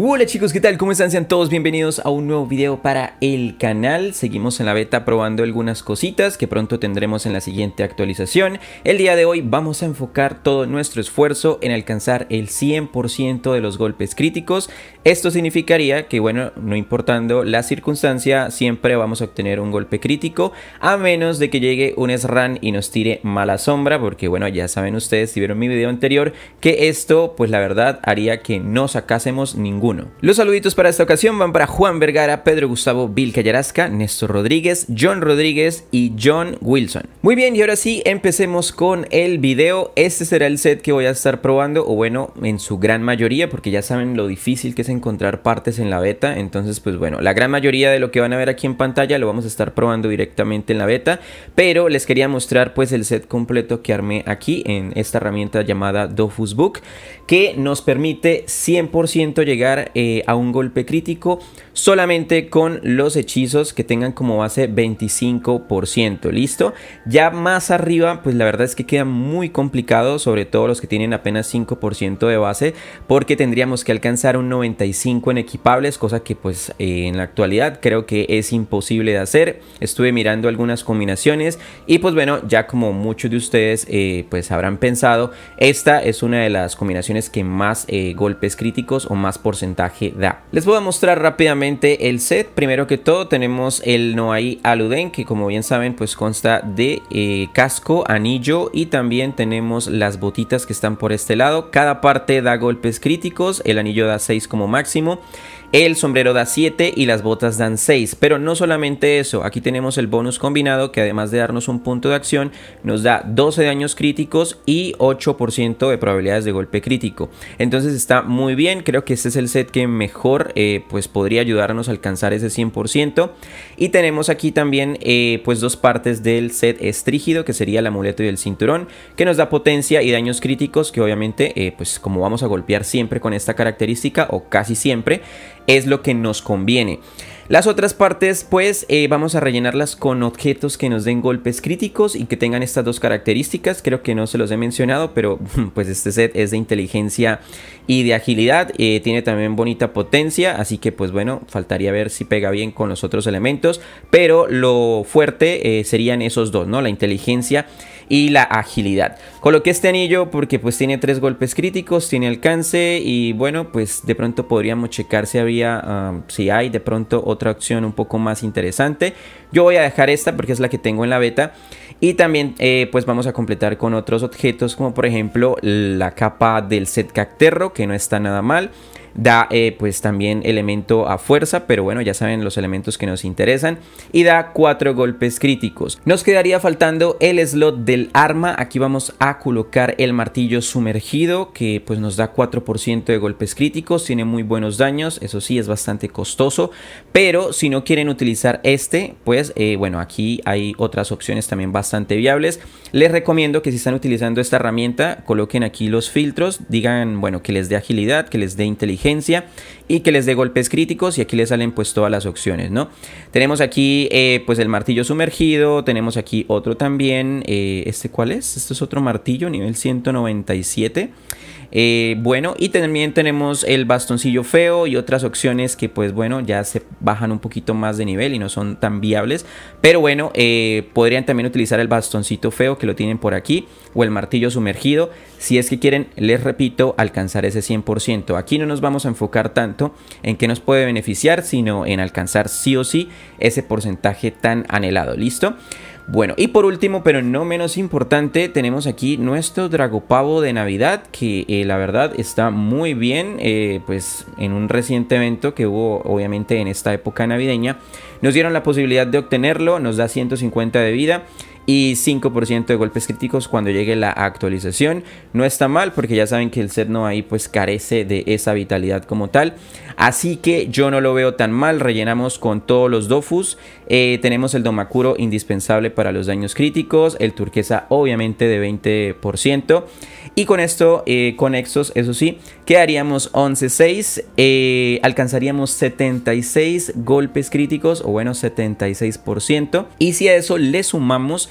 Hola chicos, ¿qué tal? ¿Cómo están? Sean todos bienvenidos a un nuevo video para el canal. Seguimos en la beta probando algunas cositas que pronto tendremos en la siguiente actualización. El día de hoy vamos a enfocar todo nuestro esfuerzo en alcanzar el 100% de los golpes críticos. Esto significaría que, bueno, no importando la circunstancia, siempre vamos a obtener un golpe crítico, a menos de que llegue un SRAN y nos tire mala sombra, porque, bueno, ya saben ustedes si vieron mi video anterior, que esto, pues la verdad, haría que no sacásemos ningún los saluditos para esta ocasión van para Juan Vergara, Pedro Gustavo Vilcayarasca, Néstor Rodríguez, John Rodríguez y John Wilson. Muy bien, y ahora sí, empecemos con el video. Este será el set que voy a estar probando, o bueno, en su gran mayoría, porque ya saben lo difícil que es encontrar partes en la beta. Entonces, pues bueno, la gran mayoría de lo que van a ver aquí en pantalla lo vamos a estar probando directamente en la beta. Pero les quería mostrar pues el set completo que armé aquí en esta herramienta llamada Book, que nos permite 100% llegar eh, a un golpe crítico solamente con los hechizos que tengan como base 25%, ¿listo? Ya más arriba, pues la verdad es que queda muy complicado, sobre todo los que tienen apenas 5% de base, porque tendríamos que alcanzar un 95 en equipables, cosa que pues eh, en la actualidad creo que es imposible de hacer. Estuve mirando algunas combinaciones y pues bueno, ya como muchos de ustedes eh, pues habrán pensado, esta es una de las combinaciones que más golpes críticos o más por da. Les voy a mostrar rápidamente el set. Primero que todo tenemos el Noai Aluden que como bien saben pues consta de eh, casco, anillo y también tenemos las botitas que están por este lado. Cada parte da golpes críticos, el anillo da 6 como máximo el sombrero da 7 y las botas dan 6. Pero no solamente eso, aquí tenemos el bonus combinado que además de darnos un punto de acción, nos da 12 daños críticos y 8% de probabilidades de golpe crítico. Entonces está muy bien, creo que este es el set que mejor eh, pues podría ayudarnos a alcanzar ese 100%. Y tenemos aquí también eh, pues dos partes del set estrígido que sería el amuleto y el cinturón que nos da potencia y daños críticos que obviamente eh, pues como vamos a golpear siempre con esta característica o casi siempre es lo que nos conviene. Las otras partes pues eh, vamos a rellenarlas con objetos que nos den golpes críticos y que tengan estas dos características. Creo que no se los he mencionado, pero pues este set es de inteligencia y de agilidad. Eh, tiene también bonita potencia, así que pues bueno, faltaría ver si pega bien con los otros elementos. Pero lo fuerte eh, serían esos dos, ¿no? La inteligencia y la agilidad. Coloqué este anillo porque pues tiene tres golpes críticos, tiene alcance y bueno, pues de pronto podríamos checar si había, ah, si hay de pronto otra opción un poco más interesante. Yo voy a dejar esta porque es la que tengo en la beta y también eh, pues vamos a completar con otros objetos como por ejemplo la capa del set Cacterro que no está nada mal da eh, pues también elemento a fuerza, pero bueno, ya saben los elementos que nos interesan, y da cuatro golpes críticos. Nos quedaría faltando el slot del arma, aquí vamos a colocar el martillo sumergido, que pues nos da 4% de golpes críticos, tiene muy buenos daños, eso sí, es bastante costoso, pero si no quieren utilizar este, pues eh, bueno, aquí hay otras opciones también bastante viables. Les recomiendo que si están utilizando esta herramienta, coloquen aquí los filtros, digan, bueno, que les dé agilidad, que les dé inteligencia, y que les dé golpes críticos y aquí les salen pues todas las opciones, ¿no? Tenemos aquí eh, pues el martillo sumergido, tenemos aquí otro también, eh, ¿este cuál es? Este es otro martillo, nivel 197. Eh, bueno, y también tenemos el bastoncillo feo y otras opciones que pues bueno, ya se bajan un poquito más de nivel y no son tan viables. Pero bueno, eh, podrían también utilizar el bastoncito feo que lo tienen por aquí o el martillo sumergido. Si es que quieren, les repito, alcanzar ese 100%. Aquí no nos vamos a enfocar tanto en qué nos puede beneficiar, sino en alcanzar sí o sí ese porcentaje tan anhelado. ¿Listo? Bueno, y por último, pero no menos importante, tenemos aquí nuestro Dragopavo de Navidad, que eh, la verdad está muy bien, eh, pues en un reciente evento que hubo obviamente en esta época navideña, nos dieron la posibilidad de obtenerlo, nos da 150 de vida y 5% de golpes críticos cuando llegue la actualización. No está mal porque ya saben que el no ahí pues carece de esa vitalidad como tal. Así que yo no lo veo tan mal, rellenamos con todos los Dofus. Eh, tenemos el domacuro indispensable para los daños críticos, el turquesa obviamente de 20%. Y con esto, eh, con exos eso sí, quedaríamos 11-6. Eh, alcanzaríamos 76 golpes críticos o bueno 76%. Y si a eso le sumamos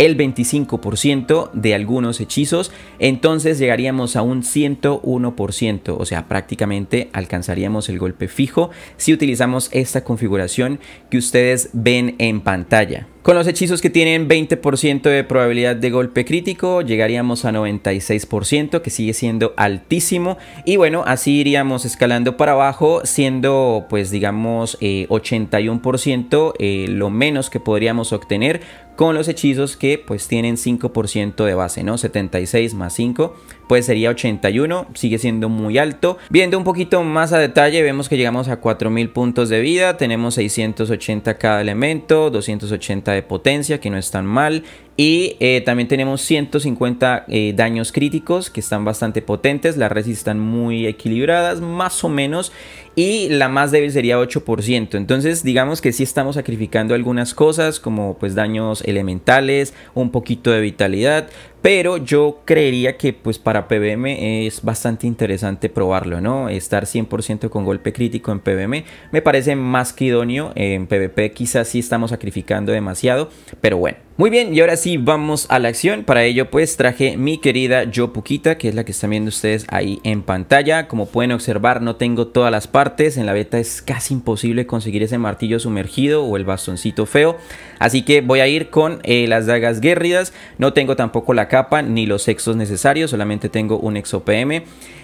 el 25% de algunos hechizos, entonces llegaríamos a un 101%, o sea, prácticamente alcanzaríamos el golpe fijo si utilizamos esta configuración que ustedes ven en pantalla. Con los hechizos que tienen 20% de probabilidad de golpe crítico, llegaríamos a 96%, que sigue siendo altísimo. Y bueno, así iríamos escalando para abajo, siendo pues digamos 81% eh, eh, lo menos que podríamos obtener con los hechizos que pues tienen 5% de base, ¿no? 76 más 5, pues sería 81, sigue siendo muy alto. Viendo un poquito más a detalle, vemos que llegamos a 4000 puntos de vida, tenemos 680 cada elemento, 280 de potencia, que no es tan mal, y eh, también tenemos 150 eh, daños críticos que están bastante potentes. Las resistan están muy equilibradas, más o menos. Y la más débil sería 8%. Entonces, digamos que sí estamos sacrificando algunas cosas, como pues daños elementales, un poquito de vitalidad. Pero yo creería que pues para PBM es bastante interesante probarlo, ¿no? Estar 100% con golpe crítico en PBM me parece más que idóneo. En PvP quizás sí estamos sacrificando demasiado, pero bueno. Muy bien, y ahora sí vamos a la acción. Para ello pues traje mi querida Puquita. que es la que están viendo ustedes ahí en pantalla. Como pueden observar no tengo todas las partes. En la beta es casi imposible conseguir ese martillo sumergido o el bastoncito feo. Así que voy a ir con eh, las dagas guerridas. No tengo tampoco la capa ni los exos necesarios, solamente tengo un exo PM.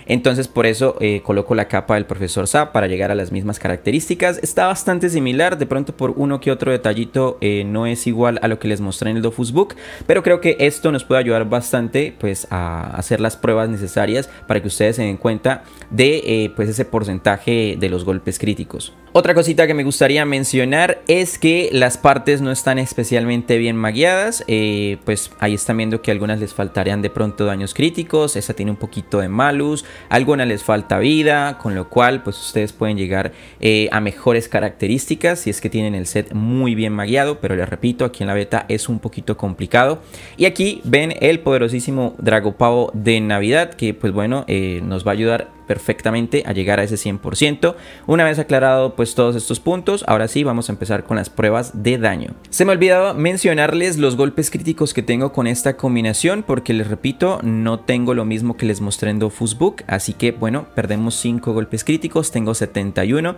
Entonces por eso eh, coloco la capa del profesor Sa para llegar a las mismas características. Está bastante similar, de pronto por uno que otro detallito eh, no es igual a lo que les mostré en el Dofus Book, pero creo que esto nos puede ayudar bastante pues a hacer las pruebas necesarias para que ustedes se den cuenta de eh, pues ese porcentaje de los golpes críticos. Otra cosita que me gustaría mencionar es que las partes no están especialmente bien magueadas, eh, pues ahí están viendo que algunas les faltarían de pronto daños críticos, esa tiene un poquito de malus, alguna algunas les falta vida, con lo cual pues ustedes pueden llegar eh, a mejores características si es que tienen el set muy bien magueado, pero les repito, aquí en la beta es un poquito complicado. Y aquí ven el poderosísimo Dragopavo de Navidad, que pues bueno, eh, nos va a ayudar perfectamente a llegar a ese 100%. Una vez aclarado pues todos estos puntos, ahora sí vamos a empezar con las pruebas de daño. Se me olvidaba mencionarles los golpes críticos que tengo con esta combinación porque les repito, no tengo lo mismo que les mostré en Dofus así que bueno, perdemos 5 golpes críticos, tengo 71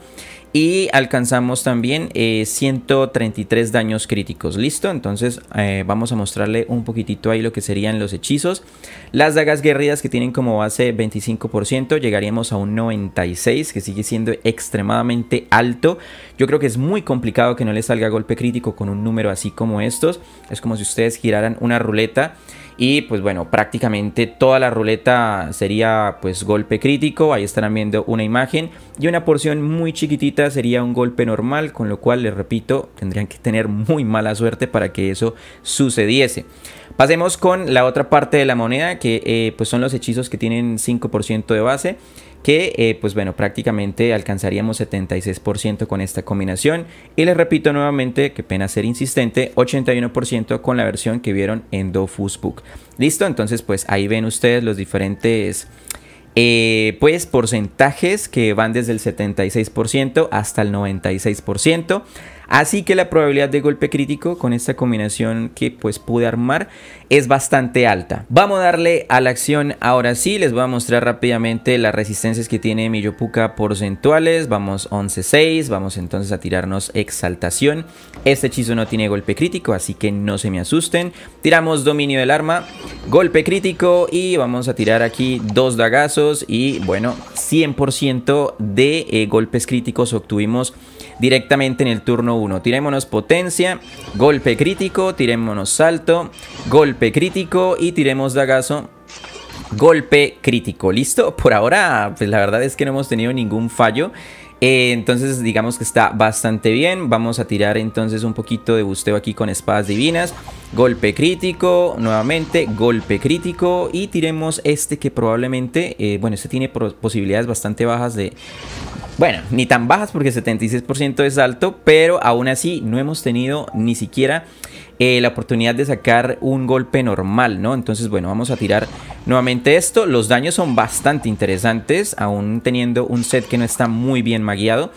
y alcanzamos también 133 eh, daños críticos, listo, entonces eh, vamos a mostrarle un poquitito ahí lo que serían los hechizos, las dagas guerridas que tienen como base 25%, a un 96, que sigue siendo extremadamente alto, yo creo que es muy complicado que no les salga golpe crítico con un número así como estos. Es como si ustedes giraran una ruleta y pues bueno, prácticamente toda la ruleta sería pues golpe crítico, ahí estarán viendo una imagen y una porción muy chiquitita sería un golpe normal, con lo cual les repito, tendrían que tener muy mala suerte para que eso sucediese. Pasemos con la otra parte de la moneda que eh, pues son los hechizos que tienen 5% de base que eh, pues bueno, prácticamente alcanzaríamos 76% con esta combinación. Y les repito nuevamente, que pena ser insistente, 81% con la versión que vieron en Dofus Book. ¿Listo? Entonces pues ahí ven ustedes los diferentes... Eh, pues porcentajes que van desde el 76% hasta el 96%. Así que la probabilidad de golpe crítico con esta combinación que pues pude armar es bastante alta. Vamos a darle a la acción ahora sí. Les voy a mostrar rápidamente las resistencias que tiene Miyopuka porcentuales. Vamos 11-6. Vamos entonces a tirarnos exaltación. Este hechizo no tiene golpe crítico, así que no se me asusten. Tiramos dominio del arma. Golpe crítico y vamos a tirar aquí dos dagazos y bueno, 100% de eh, golpes críticos obtuvimos directamente en el turno 1. Tirémonos potencia, golpe crítico, tirémonos salto, golpe crítico y tiremos dagazo golpe crítico. ¿Listo? Por ahora, pues la verdad es que no hemos tenido ningún fallo. Eh, entonces digamos que está bastante bien. Vamos a tirar entonces un poquito de busteo aquí con espadas divinas. Golpe crítico, nuevamente, golpe crítico y tiremos este que probablemente, eh, bueno, este tiene posibilidades bastante bajas de... Bueno, ni tan bajas porque 76% es alto, pero aún así no hemos tenido ni siquiera eh, la oportunidad de sacar un golpe normal, ¿no? Entonces, bueno, vamos a tirar nuevamente esto. Los daños son bastante interesantes, aún teniendo un set que no está muy bien magueado.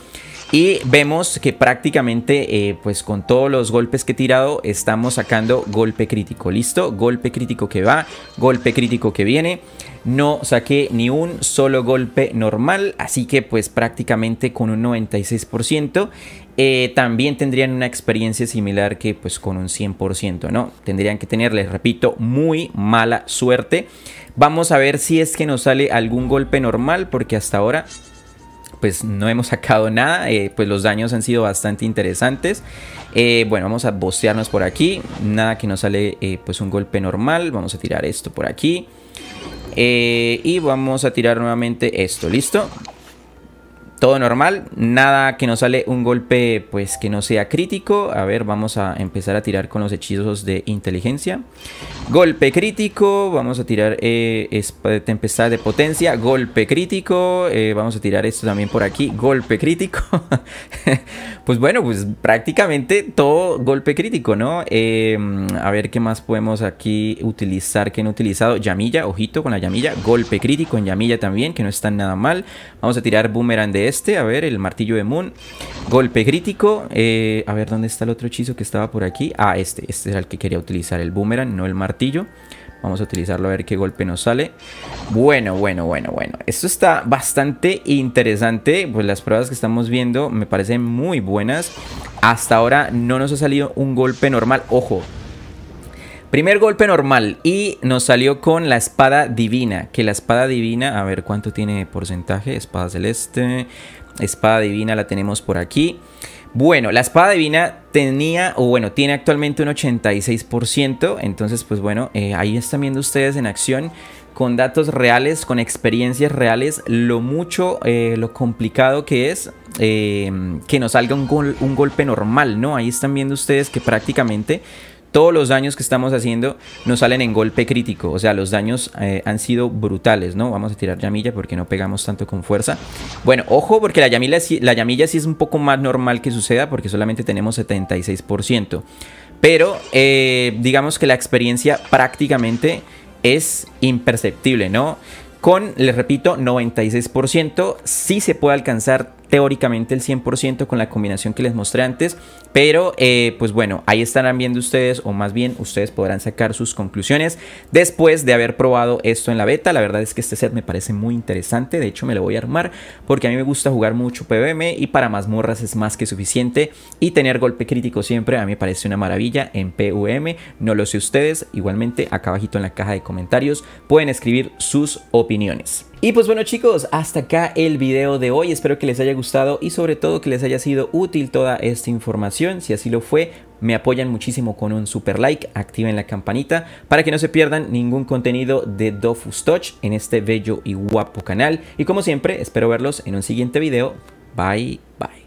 Y vemos que prácticamente, eh, pues con todos los golpes que he tirado, estamos sacando golpe crítico. ¿Listo? Golpe crítico que va, golpe crítico que viene. No saqué ni un solo golpe normal, así que pues prácticamente con un 96%. Eh, también tendrían una experiencia similar que pues con un 100%, ¿no? Tendrían que tener, les repito, muy mala suerte. Vamos a ver si es que nos sale algún golpe normal, porque hasta ahora pues no hemos sacado nada, eh, pues los daños han sido bastante interesantes. Eh, bueno, vamos a bostearnos por aquí, nada que nos sale eh, pues un golpe normal, vamos a tirar esto por aquí. y vamos a tirar nuevamente esto, ¿listo? todo normal, nada que nos sale un golpe pues que no sea crítico. A ver, vamos a empezar a tirar con los hechizos de inteligencia. Golpe crítico, vamos a tirar eh, eh, tempestad de potencia, golpe crítico, eh, vamos a tirar esto también por aquí, golpe crítico. pues bueno, pues prácticamente todo golpe crítico, ¿no? Em, a ver qué más podemos aquí utilizar que no he utilizado. llamilla, ojito con la llamilla golpe crítico en llamilla también, que no está nada mal. Vamos a tirar boomerang de este, a ver, el martillo de Moon. Golpe crítico. Eh, a ver, ¿dónde está el otro hechizo que estaba por aquí? Ah, este. Este era el que quería utilizar, el boomerang, no el martillo. Vamos a utilizarlo a ver qué golpe nos sale. Bueno, bueno, bueno, bueno. Esto está bastante interesante. Pues las pruebas que estamos viendo me parecen muy buenas. Hasta ahora no nos ha salido un golpe normal. Ojo, Primer golpe normal y nos salió con la espada divina. Que la espada divina, a ver cuánto tiene porcentaje. Espada celeste, espada divina la tenemos por aquí. Bueno, la espada divina tenía, o bueno, tiene actualmente un 86%. Entonces, pues bueno, eh, ahí están viendo ustedes en acción con datos reales, con experiencias reales, lo mucho, eh, lo complicado que es eh, que nos salga un golpe normal, ¿no? Ahí están viendo ustedes que prácticamente todos los daños que estamos haciendo nos salen en golpe crítico. O sea, los daños eh, han sido brutales, ¿no? Vamos a tirar llamilla porque no pegamos tanto con fuerza. Bueno, ojo porque la llamilla la sí es un poco más normal que suceda porque solamente tenemos 76%. Pero eh, digamos que la experiencia prácticamente es imperceptible, ¿no? Con, les repito, 96% sí se puede alcanzar teóricamente el 100% con la combinación que les mostré antes, pero eh, pues bueno, ahí estarán viendo ustedes, o más bien ustedes podrán sacar sus conclusiones después de haber probado esto en la beta. La verdad es que este set me parece muy interesante, de hecho me lo voy a armar porque a mí me gusta jugar mucho PvM y para mazmorras es más que suficiente y tener golpe crítico siempre a mí me parece una maravilla en PvM, no lo sé ustedes, igualmente acá abajito en la caja de comentarios pueden escribir sus opiniones. Y pues bueno chicos, hasta acá el video de hoy, espero que les haya gustado y sobre todo que les haya sido útil toda esta información. Si así lo fue, me apoyan muchísimo con un super like, activen la campanita para que no se pierdan ningún contenido de Dofus Touch en este bello y guapo canal. Y como siempre, espero verlos en un siguiente video. Bye, bye.